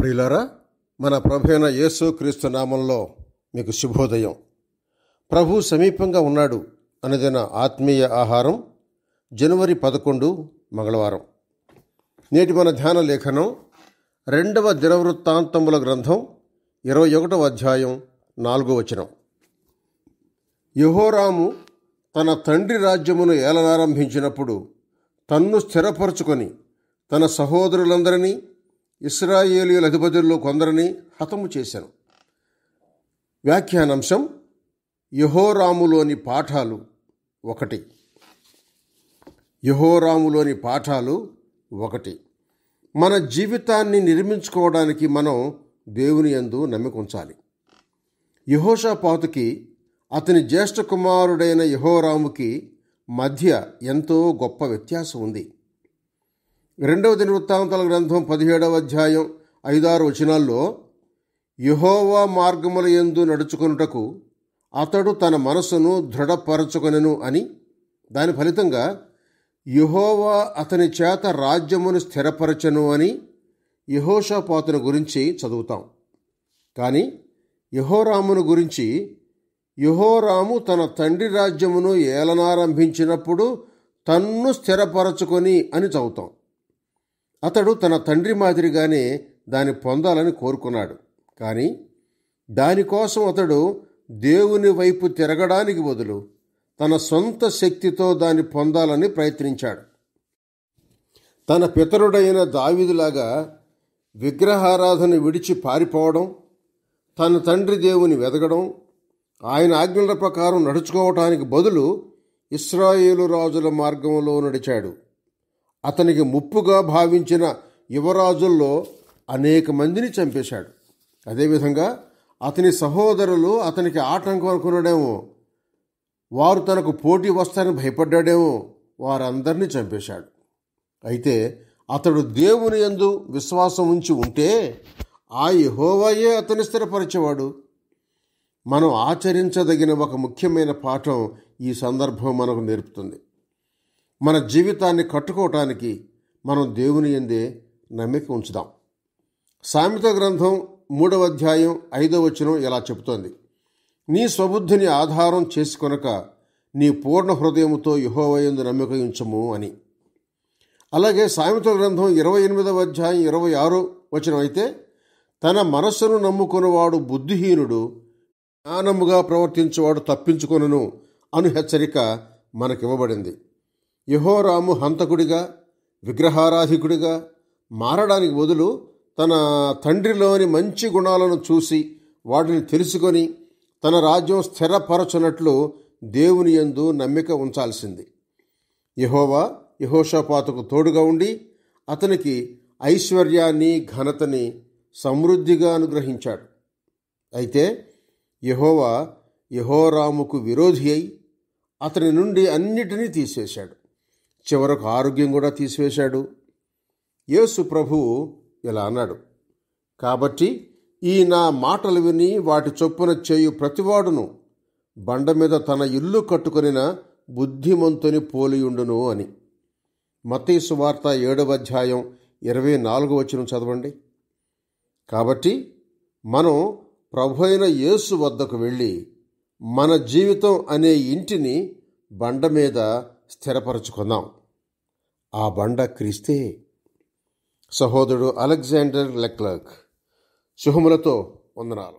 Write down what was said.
ప్రియులరా మన ప్రభైన యేసు క్రీస్తు నామంలో మీకు శుభోదయం ప్రభు సమీపంగా ఉన్నాడు అనేదిన ఆత్మీయ ఆహారం జనవరి పదకొండు మంగళవారం నేటి మన ధ్యాన లేఖనం రెండవ దినవృత్తాంతముల గ్రంథం ఇరవై ఒకటవ అధ్యాయం నాలుగో వచనం యహోరాము తన తండ్రి రాజ్యమును ఏలనారంభించినప్పుడు తన్ను స్థిరపరచుకొని తన సహోదరులందరినీ ఇస్రాయేలీల అధిపతుల్లో కొందరిని హతము చేశాను వ్యాఖ్యానాంశం యహోరాములోని పాఠాలు ఒకటి యహోరాములోని పాఠాలు ఒకటి మన జీవితాన్ని నిర్మించుకోవడానికి మనం దేవుని ఎందు నమ్మికుంచాలి యహోషాపాతుకి అతని జ్యేష్ఠ కుమారుడైన యహోరాముకి మధ్య ఎంతో గొప్ప వ్యత్యాసం ఉంది రెండవ దినవృత్తాంతాల గ్రంథం పదిహేడవ అధ్యాయం ఐదారు వచనాల్లో యహోవా మార్గముల ఎందు నడుచుకున్నటకు అతడు తన మనసును దృఢపరచుకొనెను అని దాని ఫలితంగా యహోవా అతని చేత రాజ్యమును స్థిరపరచను అని యహోషాపాతును గురించి చదువుతాం కానీ యహోరామును గురించి యహోరాము తన తండ్రి రాజ్యమును ఏలనారంభించినప్పుడు తన్ను స్థిరపరచుకొని అని చదువుతాం అతడు తన తండ్రి మాదిరిగానే దాన్ని పొందాలని కోరుకున్నాడు కానీ దానికోసం అతడు దేవుని వైపు తిరగడానికి బదులు తన సొంత శక్తితో దాన్ని పొందాలని ప్రయత్నించాడు తన పితరుడైన దావిదులాగా విగ్రహారాధన విడిచి పారిపోవడం తన తండ్రి దేవుని వెదగడం ఆయన ఆజ్ఞల ప్రకారం నడుచుకోవటానికి బదులు ఇస్రాయేలు రాజుల మార్గంలో నడిచాడు అతనికి ముప్పుగా భావించిన యువరాజుల్లో అనేక మందిని చంపేశాడు అదేవిధంగా అతని సహోదరులు అతనికి ఆటంకం అనుకున్నాడేమో వారు తనకు పోటీ వస్తారని భయపడ్డాడేమో వారందరినీ చంపేశాడు అయితే అతడు దేవుని ఎందు విశ్వాసం ఉంచి ఉంటే ఆ యహోవాయే అతని స్థిరపరిచేవాడు మనం ఆచరించదగిన ఒక ముఖ్యమైన పాఠం ఈ సందర్భం మనకు నేర్పుతుంది మన జీవితాన్ని కట్టుకోవటానికి మనం దేవుని ఎందే నమ్మిక ఉంచుదాం సామెత గ్రంథం మూడవ అధ్యాయం ఐదవ వచనం ఇలా చెబుతోంది నీ స్వబుద్ధిని ఆధారం చేసుకొనక నీ పూర్ణ హృదయంతో యుహోవయందు నమ్మిక ఉంచము అని అలాగే సామెత గ్రంథం ఇరవై ఎనిమిదవ అధ్యాయం ఇరవై ఆరో వచనం అయితే తన మనస్సును నమ్ముకున్నవాడు బుద్ధిహీనుడు జ్ఞానముగా ప్రవర్తించేవాడు తప్పించుకొనను అను హెచ్చరిక మనకివ్వబడింది యహోరాము హంతకుడిగా విగ్రహారాధికుడిగా మారడానికి బదులు తన తండ్రిలోని మంచి గుణాలను చూసి వాటిని తెలుసుకొని తన రాజ్యం స్థిరపరచునట్లు దేవుని యందు నమ్మిక ఉంచాల్సింది యహోవా యహోషపాతకు తోడుగా ఉండి అతనికి ఐశ్వర్యాన్ని ఘనతని సమృద్ధిగా అనుగ్రహించాడు అయితే యహోవా యహోరాముకు విరోధి అయి అతని నుండి అన్నిటినీ తీసేశాడు చివరకు ఆరోగ్యం కూడా తీసివేశాడు యేసు ప్రభువు ఇలా అన్నాడు కాబట్టి ఈ నా మాటలు విని వాటి చొప్పున చేయు ప్రతివాడును బండ మీద తన ఇల్లు కట్టుకునిన బుద్ధిమంతుని పోలియుండును అని మతీసు వార్త ఏడవ అధ్యాయం ఇరవై నాలుగు వచ్చిన చదవండి కాబట్టి మనం ప్రభు అయిన యేసు వద్దకు వెళ్ళి మన జీవితం అనే ఇంటిని బండ మీద స్థిరపరచుకుందాం ఆ బండ క్రీస్తే సహోదరుడు అలెగ్జాండర్ లెక్లర్క్ శుభములతో వందనాలు